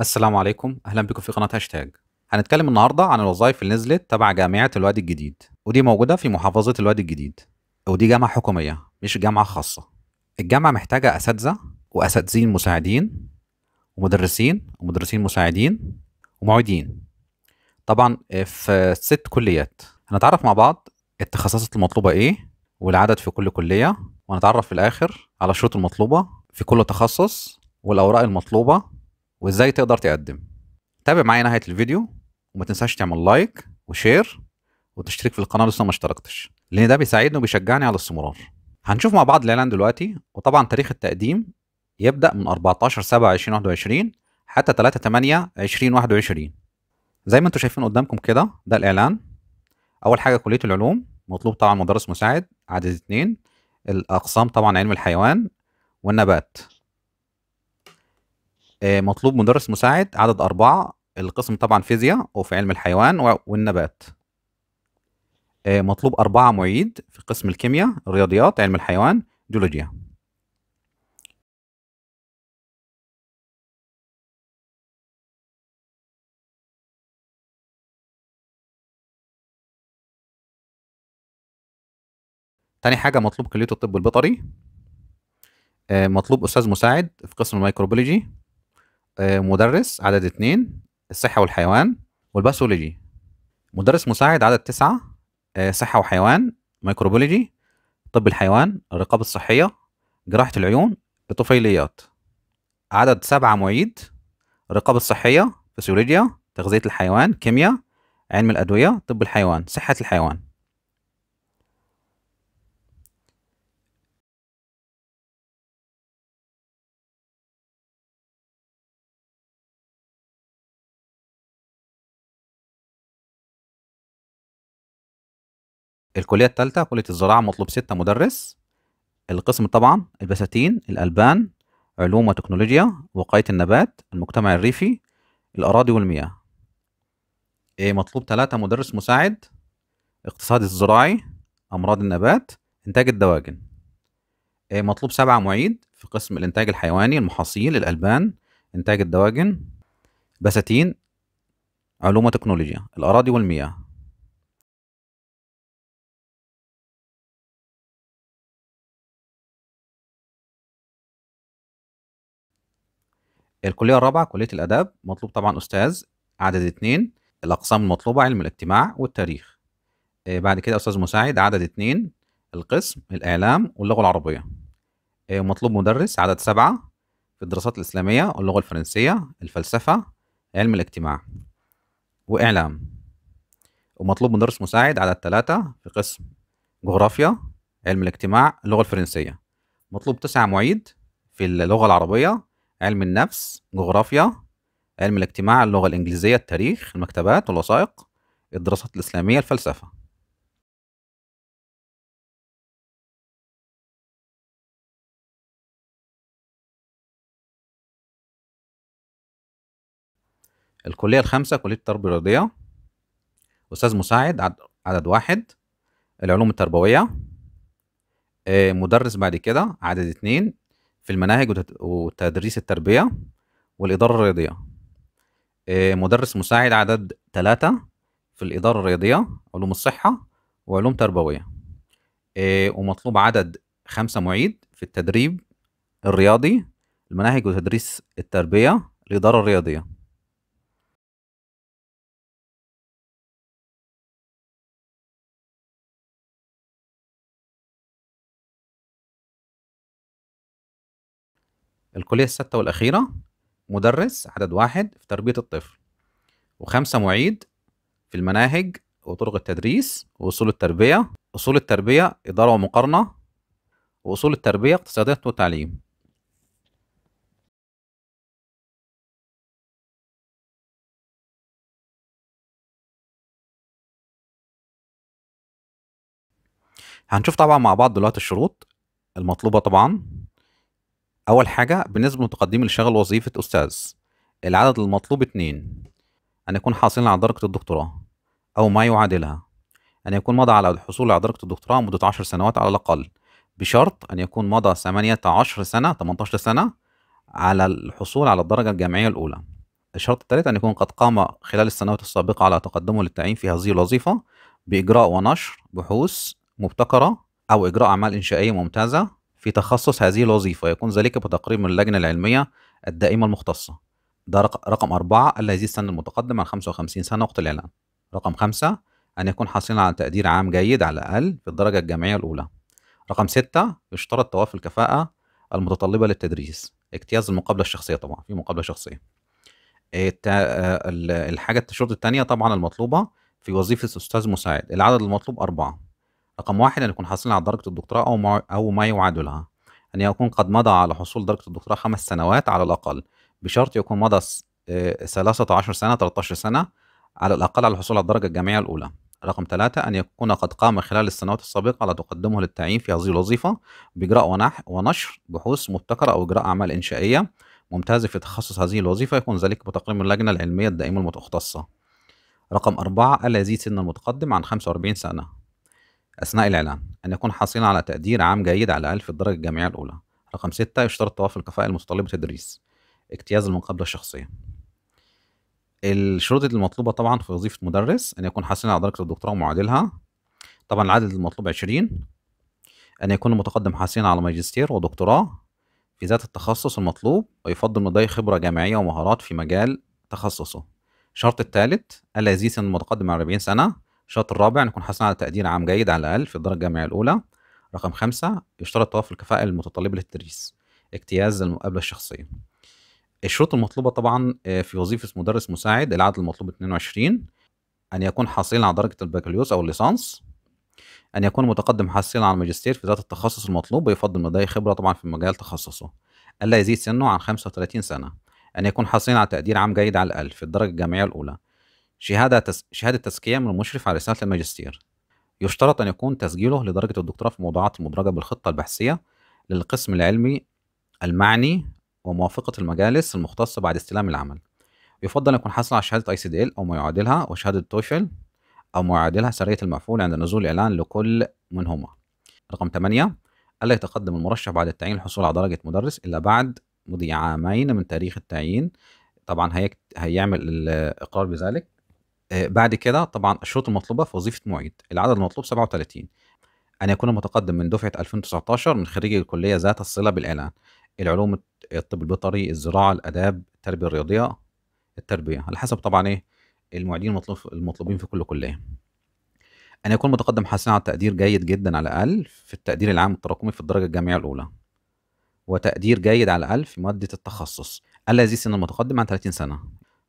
السلام عليكم اهلا بكم في قناه هاشتاج هنتكلم النهارده عن الوظائف اللي نزلت تبع جامعه الوادي الجديد ودي موجوده في محافظه الوادي الجديد ودي جامعه حكوميه مش جامعه خاصه الجامعه محتاجه اساتذه واساتذين مساعدين ومدرسين ومدرسين مساعدين ومعيدين طبعا آه، في ست كليات هنتعرف مع بعض التخصصات المطلوبه ايه والعدد في كل كليه ونتعرف في الاخر على الشروط المطلوبه في كل تخصص والاوراق المطلوبه وازاي تقدر تقدم تابع معايا نهايه الفيديو وما تنساش تعمل لايك وشير وتشترك في القناه لسه ما اشتركتش لان ده بيساعدني وبيشجعني على الاستمرار هنشوف مع بعض الاعلان دلوقتي وطبعا تاريخ التقديم يبدا من 14 7 2021 حتى 3 8 2021 زي ما انتم شايفين قدامكم كده ده الاعلان اول حاجه كليه العلوم مطلوب طبعا مدرس مساعد عدد اتنين الاقسام طبعا علم الحيوان والنبات آه، مطلوب مدرس مساعد عدد أربعة القسم طبعا فيزياء وفي علم الحيوان والنبات آه، مطلوب أربعة معيد في قسم الكيمياء الرياضيات علم الحيوان جيولوجيا تاني حاجة مطلوب كلية الطب البيطري آه، مطلوب أستاذ مساعد في قسم الميكروبيولوجي آه، مدرس عدد اتنين الصحة والحيوان والباثولوجي مدرس مساعد عدد تسعة آه، صحة وحيوان ميكروبولوجي طب الحيوان الرقابة الصحية جراحة العيون الطفيليات عدد سبعة معيد الرقابة الصحية فسيولوجيا تغذية الحيوان كيمياء علم الأدوية طب الحيوان صحة الحيوان الكليه الثالثه كليه الزراعه مطلوب ستة مدرس القسم طبعا البساتين الالبان علوم وتكنولوجيا وقايه النبات المجتمع الريفي الاراضي والمياه إيه مطلوب ثلاثة مدرس مساعد اقتصاد الزراعي امراض النبات انتاج الدواجن إيه مطلوب سبعة معيد في قسم الانتاج الحيواني المحاصيل الالبان انتاج الدواجن بساتين علوم وتكنولوجيا الاراضي والمياه الكليه الرابعه كليه الاداب مطلوب طبعا استاذ عدد اثنين الاقسام المطلوبه علم الاجتماع والتاريخ آه، بعد كده استاذ مساعد عدد اثنين القسم الاعلام واللغه العربيه آه، مطلوب مدرس عدد سبعة في الدراسات الإسلامية واللغة الفرنسية الفلسفة علم الاجتماع وإعلام ومطلوب مدرس مساعد عدد ثلاثة في قسم جغرافيا علم الاجتماع اللغة الفرنسية مطلوب تسعة معيد في اللغة العربية علم النفس جغرافيا علم الاجتماع اللغة الإنجليزية التاريخ المكتبات والوثائق الدراسات الإسلامية الفلسفة الكلية الخامسة كلية التربية الرياضية أستاذ مساعد عدد واحد العلوم التربوية آه، مدرس بعد كده عدد اتنين في المناهج وتدريس التربية والإدارة الرياضية آه، مدرس مساعد عدد ثلاثة في الإدارة الرياضية علوم الصحة وعلوم تربوية آه، ومطلوب عدد خمسة معيد في التدريب الرياضي المناهج وتدريس التربية الإدارة الرياضية الكلية الستة والأخيرة مدرس عدد واحد في تربية الطفل وخمسة معيد في المناهج وطرق التدريس وأصول التربية أصول التربية إدارة ومقارنة وأصول التربية اقتصاديات وتعليم هنشوف طبعا مع بعض دلوقتي الشروط المطلوبة طبعا اول حاجه بالنسبه اللي لشغل وظيفه استاذ العدد المطلوب اتنين ان يكون حاصلا على درجه الدكتوراه او ما يعادلها ان يكون مضى على الحصول على درجه الدكتوراه مده عشر سنوات على الاقل بشرط ان يكون مضى ثمانيه عشر سنه 18 سنه على الحصول على الدرجه الجامعيه الاولى الشرط الثالث ان يكون قد قام خلال السنوات السابقه على تقدمه للتعيين في هذه الوظيفه باجراء ونشر بحوث مبتكره او اجراء اعمال انشائيه ممتازه في تخصص هذه الوظيفة يكون ذلك بتقرير من اللجنة العلمية الدائمة المختصة ده رقم أربعة ألا يزيد السن المتقدم عن 55 سنة وقت الإعلان رقم خمسة أن يكون حاصلا على تقدير عام جيد على الأقل في الدرجة الجامعية الأولى رقم ستة يشترط توافي الكفاءة المتطلبة للتدريس اجتياز المقابلة الشخصية طبعا في مقابلة شخصية آه، آه، الحاجة الشرط الثانية طبعا المطلوبة في وظيفة أستاذ مساعد العدد المطلوب أربعة رقم واحد أن يكون حاصل على درجة الدكتوراه أو ما أو ما يعادلها أن يكون قد مضى على حصول درجة الدكتوراه خمس سنوات على الأقل بشرط يكون مضى 13 آه، سنة 13 سنة على الأقل على الحصول على الدرجة الجامعية الأولى رقم ثلاثة أن يكون قد قام خلال السنوات السابقة على تقدمه للتعيين في هذه الوظيفة بإجراء ونح ونشر بحوث مبتكرة أو إجراء أعمال إنشائية ممتازة في تخصص هذه الوظيفة يكون ذلك بتقييم اللجنة العلمية الدائمة المتخصصة رقم أربعة ألا يزيد سن المتقدم عن 45 سنة أثناء الإعلان أن يكون حاصلا على تقدير عام جيد على الأقل في الدرجة الجامعية الأولى رقم ستة يشترط توافر الكفاءة المتطلبة تدريس اجتياز المقابلة الشخصية الشروط المطلوبة طبعا في وظيفة مدرس أن يكون حاصلا على درجة الدكتوراه ومعادلها طبعا العدد المطلوب 20 أن يكون المتقدم حاصلا على ماجستير ودكتوراه في ذات التخصص المطلوب ويفضل لديه خبرة جامعية ومهارات في مجال تخصصه الشرط الثالث ألا يزيد سن المتقدم عن 40 سنة الشرط الرابع نكون حصلنا على تقدير عام جيد على الأقل في الدرجة الجامعية الأولى رقم خمسة يشترط توافر الكفاءة المتطلبة للتدريس اجتياز المقابلة الشخصية الشروط المطلوبة طبعا آه، في وظيفة مدرس مساعد العدد المطلوب 22 أن يكون حاصلا على درجة البكالوريوس أو الليسانس أن يكون متقدم حاصلا على الماجستير في ذات التخصص المطلوب ويفضل لديه خبرة طبعا في مجال تخصصه ألا يزيد سنه عن 35 سنة أن يكون حاصلا على تقدير عام جيد على الأقل في الدرجة الجامعية الأولى شهادة تس... شهادة تزكية من المشرف على رسالة الماجستير يشترط أن يكون تسجيله لدرجة الدكتوراه في الموضوعات المدرجة بالخطة البحثية للقسم العلمي المعني وموافقة المجالس المختصة بعد استلام العمل يفضل أن يكون حصل على شهادة اي سي دي ال أو ما يعادلها وشهادة توفل أو ما يعادلها سرية المعفول عند نزول الإعلان لكل منهما رقم 8 ألا يتقدم المرشح بعد التعيين الحصول على درجة مدرس إلا بعد مضي عامين من تاريخ التعيين طبعا هي... هيعمل الإقرار بذلك آه، بعد كده طبعا الشروط المطلوبه في وظيفه معيد العدد المطلوب 37 ان يكون متقدم من دفعه 2019 من خريج الكليه ذات الصله بالاعلان العلوم الطب البيطري الزراعه الاداب التربيه الرياضيه التربيه على حسب طبعا ايه المعيدين المطلوب المطلوبين في كل كليه ان يكون متقدم حاسلا على تقدير جيد جدا على الاقل في التقدير العام التراكمي في الدرجه الجامعيه الاولى وتقدير جيد على الاقل في ماده التخصص الذي سن المتقدم عن 30 سنه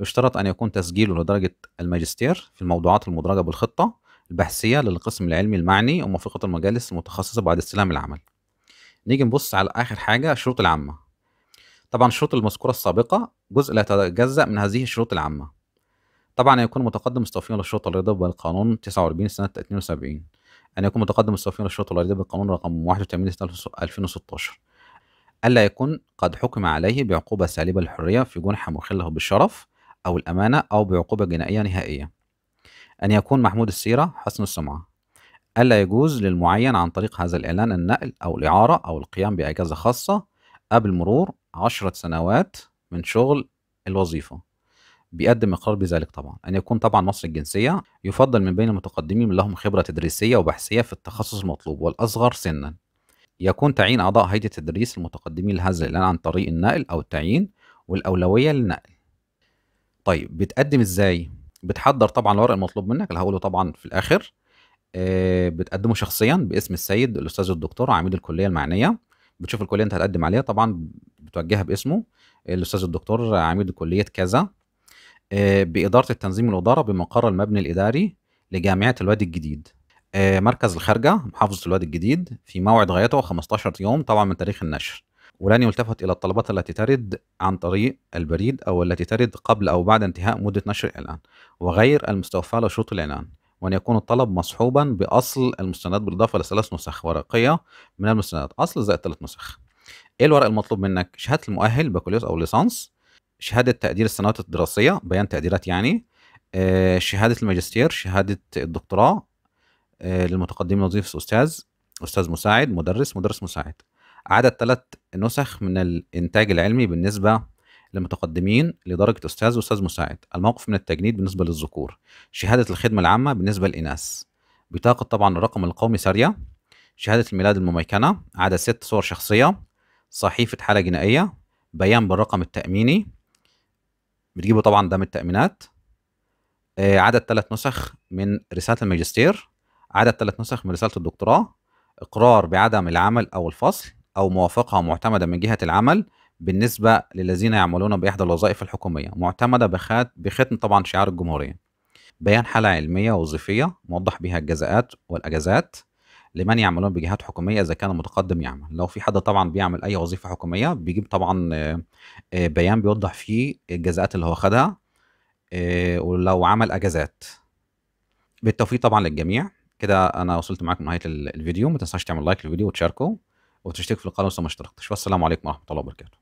يشترط أن يكون تسجيله لدرجة الماجستير في الموضوعات المدرجة بالخطة البحثية للقسم العلمي المعني وموافقة المجالس المتخصصة بعد استلام العمل نيجي نبص على آخر حاجة الشروط العامة طبعا الشروط المذكورة السابقة جزء لا يتجزأ من هذه الشروط العامة طبعا أن يكون متقدم مستوفيا للشروط الرضا بالقانون 49 سنة 72 أن يكون متقدم مستوفيا للشروط الرضا بالقانون رقم 81 سنة 2016 ألا يكون قد حكم عليه بعقوبة سالبة للحرية في جنح مخله بالشرف أو الأمانة أو بعقوبة جنائية نهائية أن يكون محمود السيرة حسن السمعة ألا يجوز للمعين عن طريق هذا الإعلان النقل أو الإعارة أو القيام بأجازة خاصة قبل مرور عشرة سنوات من شغل الوظيفة بيقدم إقرار بذلك طبعا أن يكون طبعا مصري الجنسية يفضل من بين المتقدمين من لهم خبرة تدريسية وبحثية في التخصص المطلوب والأصغر سنا يكون تعيين أعضاء هيئة التدريس المتقدمين لهذا الإعلان عن طريق النقل أو التعيين والأولوية للنقل طيب بتقدم ازاي؟ بتحضر طبعا الورق المطلوب منك اللي هقوله طبعا في الاخر آه، بتقدمه شخصيا باسم السيد الاستاذ الدكتور عميد الكليه المعنيه بتشوف الكليه انت هتقدم عليها طبعا بتوجهها باسمه الاستاذ الدكتور عميد كليه كذا آه، باداره التنظيم والاداره بمقر المبنى الاداري لجامعه الوادي الجديد آه، مركز الخارجه محافظه الوادي الجديد في موعد غايته 15 يوم طبعا من تاريخ النشر ولن يلتفت إلى الطلبات التي ترد عن طريق البريد أو التي ترد قبل أو بعد انتهاء مدة نشر الإعلان وغير المستوفاة لشروط الإعلان وأن يكون الطلب مصحوبا بأصل المستندات بالإضافة لثلاث نسخ ورقية من المستندات أصل زائد ثلاث نسخ إيه الورق المطلوب منك شهادة المؤهل بكالوريوس أو ليسانس شهادة تقدير السنوات الدراسية بيان تقديرات يعني آه، شهادة الماجستير شهادة الدكتوراه آه، للمتقدمين وظيفة أستاذ أستاذ مساعد مدرس مدرس مساعد عدد ثلاث نسخ من الانتاج العلمي بالنسبه للمتقدمين لدرجه استاذ واستاذ مساعد الموقف من التجنيد بالنسبه للذكور شهاده الخدمه العامه بالنسبه للاناث بطاقه طبعا الرقم القومي ساريه شهاده الميلاد المميكنه عدد ست صور شخصيه صحيفه حاله جنائيه بيان بالرقم التاميني بتجيبه طبعا ده من التامينات آه، عدد ثلاث نسخ من رساله الماجستير عدد ثلاث نسخ من رساله الدكتوراه اقرار بعدم العمل او الفصل أو موافقة معتمدة من جهة العمل بالنسبة للذين يعملون بإحدى الوظائف الحكومية معتمدة بختم طبعا شعار الجمهورية بيان حالة علمية وظيفية موضح بها الجزاءات والأجازات لمن يعملون بجهات حكومية إذا كان المتقدم يعمل لو في حد طبعا بيعمل أي وظيفة حكومية بيجيب طبعا آه، آه، بيان بيوضح فيه الجزاءات اللي هو خدها آه، ولو عمل أجازات بالتوفيق طبعا للجميع كده انا وصلت معاكم لنهايه الفيديو ما تنساش تعمل لايك للفيديو وتشاركه وتشترك في القناه لو ما اشتركتش والسلام عليكم ورحمه الله وبركاته